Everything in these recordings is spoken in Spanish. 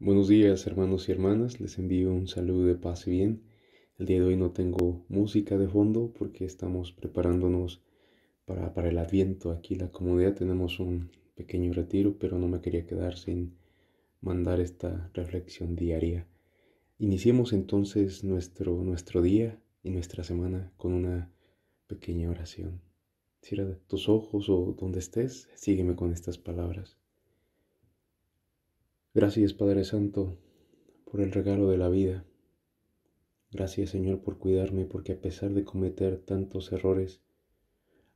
Buenos días hermanos y hermanas, les envío un saludo de paz y bien. El día de hoy no tengo música de fondo porque estamos preparándonos para, el adviento. Aquí en la comunidad tenemos un pequeño retiro, pero no me quería quedar sin mandar esta reflexión diaria. Iniciemos entonces nuestro, nuestro día y nuestra semana con una pequeña oración. Cierra tus ojos o donde estés, sígueme con estas palabras. Gracias Padre Santo por el regalo de la vida. Gracias Señor por cuidarme porque a pesar de cometer tantos errores,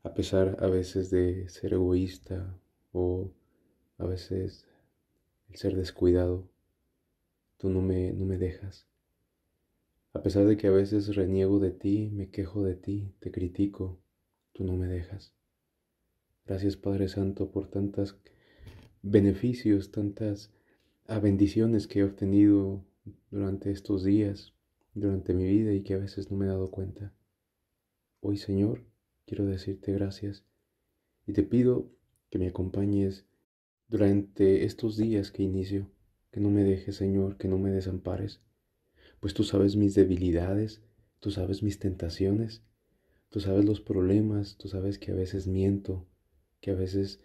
a pesar a veces de ser egoísta o a veces el ser descuidado, tú no me, no me dejas. A pesar de que a veces reniego de ti, me quejo de ti, te critico, tú no me dejas. Gracias Padre Santo por tantos beneficios, tantas a bendiciones que he obtenido durante estos días, durante mi vida y que a veces no me he dado cuenta. Hoy, Señor, quiero decirte gracias y te pido que me acompañes durante estos días que inicio, que no me dejes, Señor, que no me desampares, pues tú sabes mis debilidades, tú sabes mis tentaciones, tú sabes los problemas, tú sabes que a veces miento, que a veces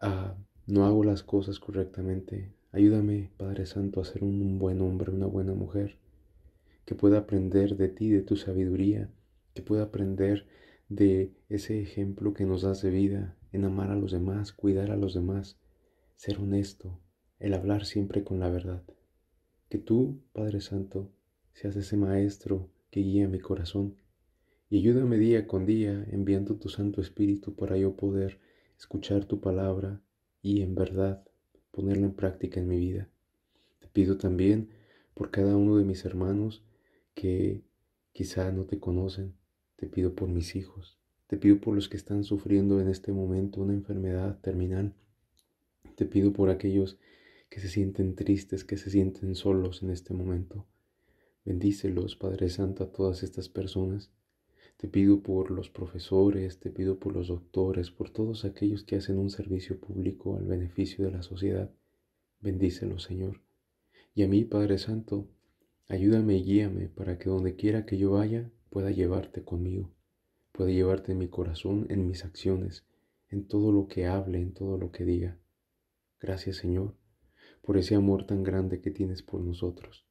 ah, no hago las cosas correctamente, Ayúdame, Padre Santo, a ser un buen hombre, una buena mujer, que pueda aprender de ti, de tu sabiduría, que pueda aprender de ese ejemplo que nos das de vida, en amar a los demás, cuidar a los demás, ser honesto, el hablar siempre con la verdad. Que tú, Padre Santo, seas ese maestro que guía mi corazón y ayúdame día con día enviando tu Santo Espíritu para yo poder escuchar tu palabra y en verdad ponerla en práctica en mi vida. Te pido también por cada uno de mis hermanos que quizá no te conocen. Te pido por mis hijos. Te pido por los que están sufriendo en este momento una enfermedad terminal. Te pido por aquellos que se sienten tristes, que se sienten solos en este momento. Bendícelos, Padre Santo, a todas estas personas. Te pido por los profesores, te pido por los doctores, por todos aquellos que hacen un servicio público al beneficio de la sociedad. Bendícelos, Señor. Y a mí, Padre Santo, ayúdame y guíame para que donde quiera que yo vaya pueda llevarte conmigo, pueda llevarte en mi corazón, en mis acciones, en todo lo que hable, en todo lo que diga. Gracias, Señor, por ese amor tan grande que tienes por nosotros.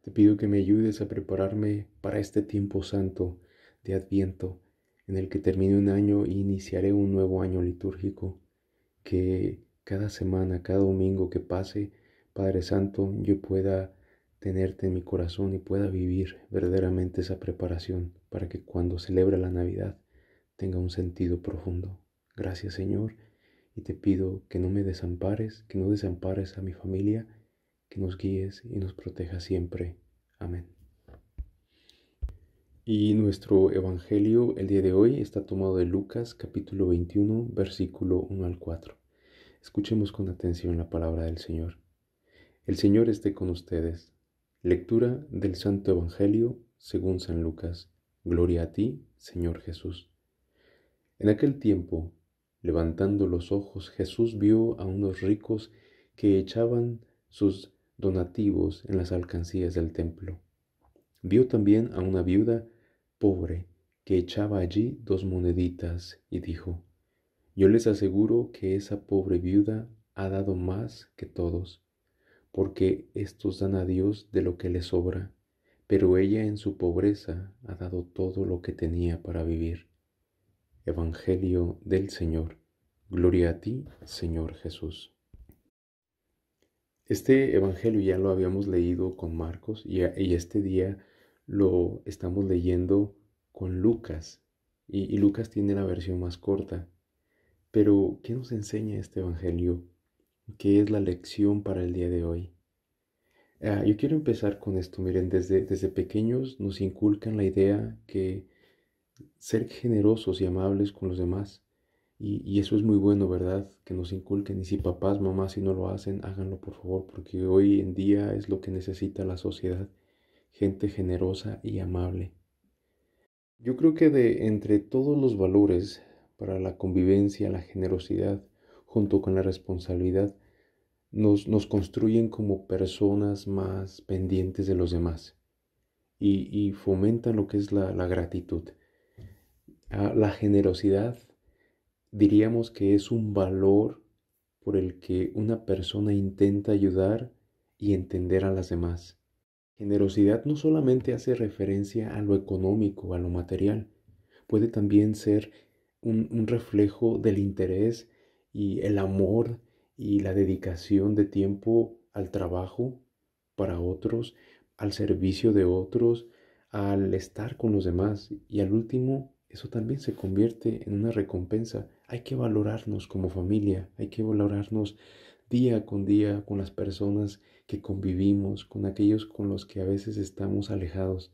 Te pido que me ayudes a prepararme para este tiempo santo, de Adviento, en el que termine un año y iniciaré un nuevo año litúrgico, que cada semana, cada domingo que pase, Padre Santo, yo pueda tenerte en mi corazón y pueda vivir verdaderamente esa preparación para que cuando celebre la Navidad tenga un sentido profundo. Gracias Señor y te pido que no me desampares, que no desampares a mi familia, que nos guíes y nos proteja siempre. Amén. Y nuestro Evangelio el día de hoy está tomado de Lucas capítulo 21 versículo 1 al 4. Escuchemos con atención la palabra del Señor. El Señor esté con ustedes. Lectura del Santo Evangelio según San Lucas. Gloria a ti, Señor Jesús. En aquel tiempo, levantando los ojos, Jesús vio a unos ricos que echaban sus donativos en las alcancías del templo. Vio también a una viuda pobre que echaba allí dos moneditas y dijo, Yo les aseguro que esa pobre viuda ha dado más que todos, porque estos dan a Dios de lo que les sobra, pero ella en su pobreza ha dado todo lo que tenía para vivir. Evangelio del Señor. Gloria a ti, Señor Jesús. Este Evangelio ya lo habíamos leído con Marcos y, este día lo estamos leyendo con Lucas y, Lucas tiene la versión más corta. Pero, ¿qué nos enseña este Evangelio? ¿Qué es la lección para el día de hoy? Ah, yo quiero empezar con esto. Miren, desde, desde pequeños nos inculcan la idea que ser generosos y amables con los demás. Y, y, eso es muy bueno, ¿verdad? Que nos inculquen. Y si papás, mamás, si no lo hacen, háganlo por favor, porque hoy en día es lo que necesita la sociedad gente generosa y amable. Yo creo que de entre todos los valores para la convivencia, la generosidad, junto con la responsabilidad, nos, nos construyen como personas más pendientes de los demás y, fomentan lo que es la, la gratitud. Ah, la generosidad diríamos que es un valor por el que una persona intenta ayudar y entender a las demás. Generosidad no solamente hace referencia a lo económico, a lo material, puede también ser un, reflejo del interés y el amor y la dedicación de tiempo al trabajo para otros, al servicio de otros, al estar con los demás y al último, eso también se convierte en una recompensa. Hay que valorarnos como familia, hay que valorarnos día con día con las personas que convivimos, con aquellos con los que a veces estamos alejados.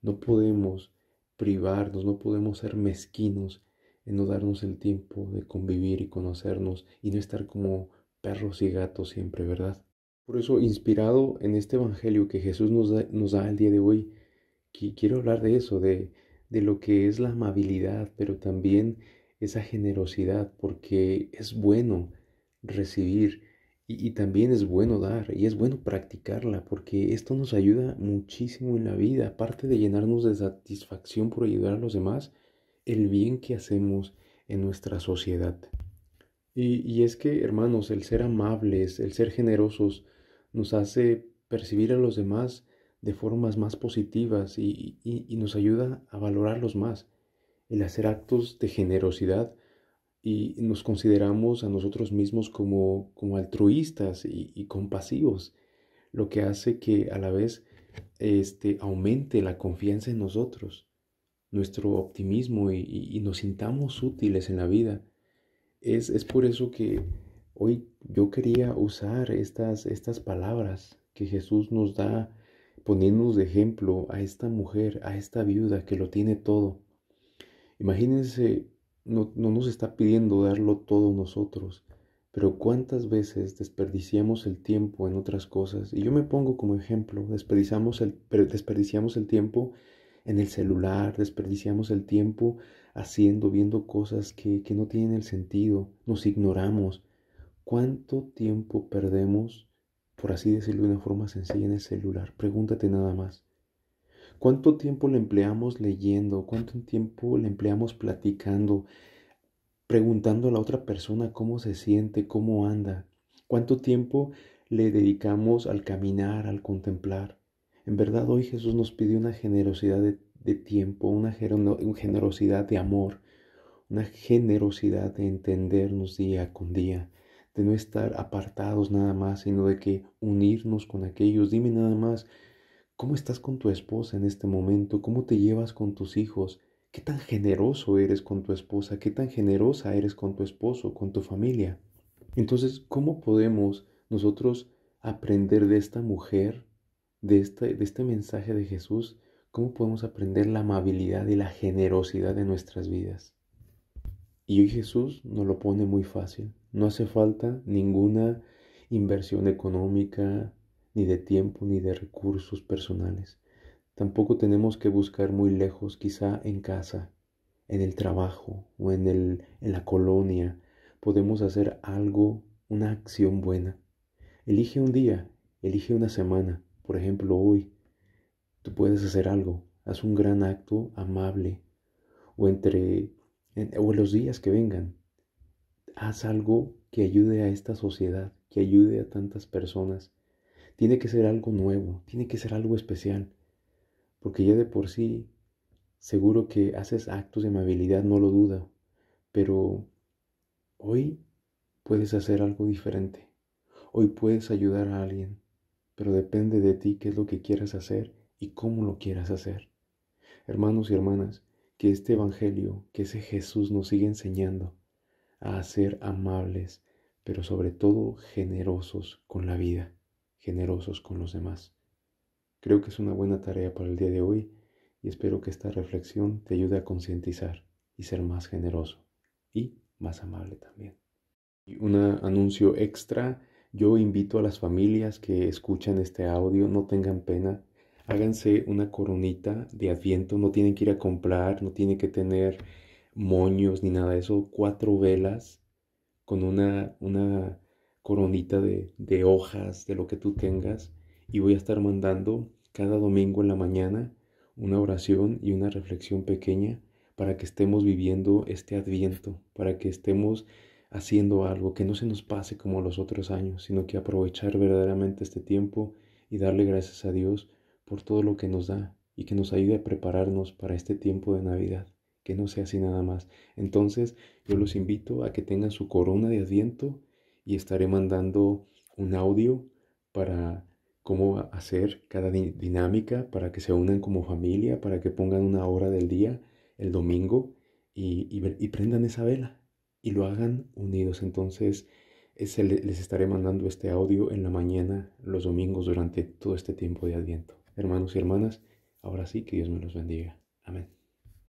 No podemos privarnos, no podemos ser mezquinos en no darnos el tiempo de convivir y conocernos y no estar como perros y gatos siempre, ¿verdad? Por eso, inspirado en este Evangelio que Jesús nos da, nos da el día de hoy, quiero hablar de eso, de, de lo que es la amabilidad, pero también esa generosidad, porque es bueno recibir y, también es bueno dar y es bueno practicarla porque esto nos ayuda muchísimo en la vida, aparte de llenarnos de satisfacción por ayudar a los demás, el bien que hacemos en nuestra sociedad. Y, es que, hermanos, el ser amables, el ser generosos, nos hace percibir a los demás de formas más positivas y, y nos ayuda a valorarlos más. El hacer actos de generosidad y nos consideramos a nosotros mismos como, como altruistas y, compasivos, lo que hace que a la vez este, aumente la confianza en nosotros, nuestro optimismo y, nos sintamos útiles en la vida. Es, por eso que hoy yo quería usar estas, estas palabras que Jesús nos da poniéndonos de ejemplo a esta mujer, a esta viuda que lo tiene todo. Imagínense no, nos está pidiendo darlo todo nosotros, pero cuántas veces desperdiciamos el tiempo en otras cosas. Y yo me pongo como ejemplo, desperdiciamos el, desperdiciamos el tiempo en el celular, desperdiciamos el tiempo haciendo, viendo cosas que, que no tienen el sentido, nos ignoramos. ¿Cuánto tiempo perdemos, por así decirlo de una forma sencilla, en el celular? Pregúntate nada más. ¿Cuánto tiempo le empleamos leyendo? ¿Cuánto tiempo le empleamos platicando? Preguntando a la otra persona cómo se siente, cómo anda. ¿Cuánto tiempo le dedicamos al caminar, al contemplar? En verdad hoy Jesús nos pide una generosidad de, de tiempo, una generosidad de amor, una generosidad de entendernos día con día de no estar apartados nada más, sino de que unirnos con aquellos. Dime nada más ¿Cómo estás con tu esposa en este momento? ¿Cómo te llevas con tus hijos? ¿Qué tan generoso eres con tu esposa? ¿Qué tan generosa eres con tu esposo, con tu familia? Entonces, ¿cómo podemos nosotros aprender de esta mujer, de este, este mensaje de Jesús? ¿Cómo podemos aprender la amabilidad y la generosidad de nuestras vidas? Y hoy Jesús nos lo pone muy fácil. No hace falta ninguna inversión económica, ni de tiempo, ni de recursos personales. Tampoco tenemos que buscar muy lejos, quizá en casa, en el trabajo o en, en la colonia. Podemos hacer algo, una acción buena. Elige un día, elige una semana, por ejemplo hoy. Tú puedes hacer algo, haz un gran acto amable o entre o los días que vengan. Haz algo que ayude a esta sociedad, que ayude a tantas personas tiene que ser algo nuevo, tiene que ser algo especial, porque ya de por sí seguro que haces actos de amabilidad, no lo duda, pero hoy puedes hacer algo diferente, hoy puedes ayudar a alguien, pero depende de ti qué es lo que quieras hacer y cómo lo quieras hacer. Hermanos y hermanas, que este Evangelio, que ese Jesús nos sigue enseñando a ser amables, pero sobre todo generosos con la vida generosos con los demás. Creo que es una buena tarea para el día de hoy y espero que esta reflexión te ayude a concientizar y ser más generoso y más amable también. Y un anuncio extra, yo invito a las familias que escuchan este audio, no tengan pena, háganse una coronita de adviento, no tienen que ir a comprar, no tienen que tener moños ni nada de eso, cuatro velas con una, una coronita de, hojas, de lo que tú tengas, y voy a estar mandando cada domingo en la mañana una oración y una reflexión pequeña para que estemos viviendo este adviento, para que estemos haciendo algo, que no se nos pase como los otros años, sino que aprovechar verdaderamente este tiempo y darle gracias a Dios por todo lo que nos da y que nos ayude a prepararnos para este tiempo de Navidad, que no sea así nada más. Entonces yo los invito a que tengan su corona de adviento y estaré mandando un audio para cómo hacer cada dinámica, para que se unan como familia, para que pongan una hora del día el domingo y, y, prendan esa vela y lo hagan unidos. Entonces les estaré mandando este audio en la mañana, los domingos, durante todo este tiempo de adviento. Hermanos y hermanas, ahora sí que Dios me los bendiga. Amén.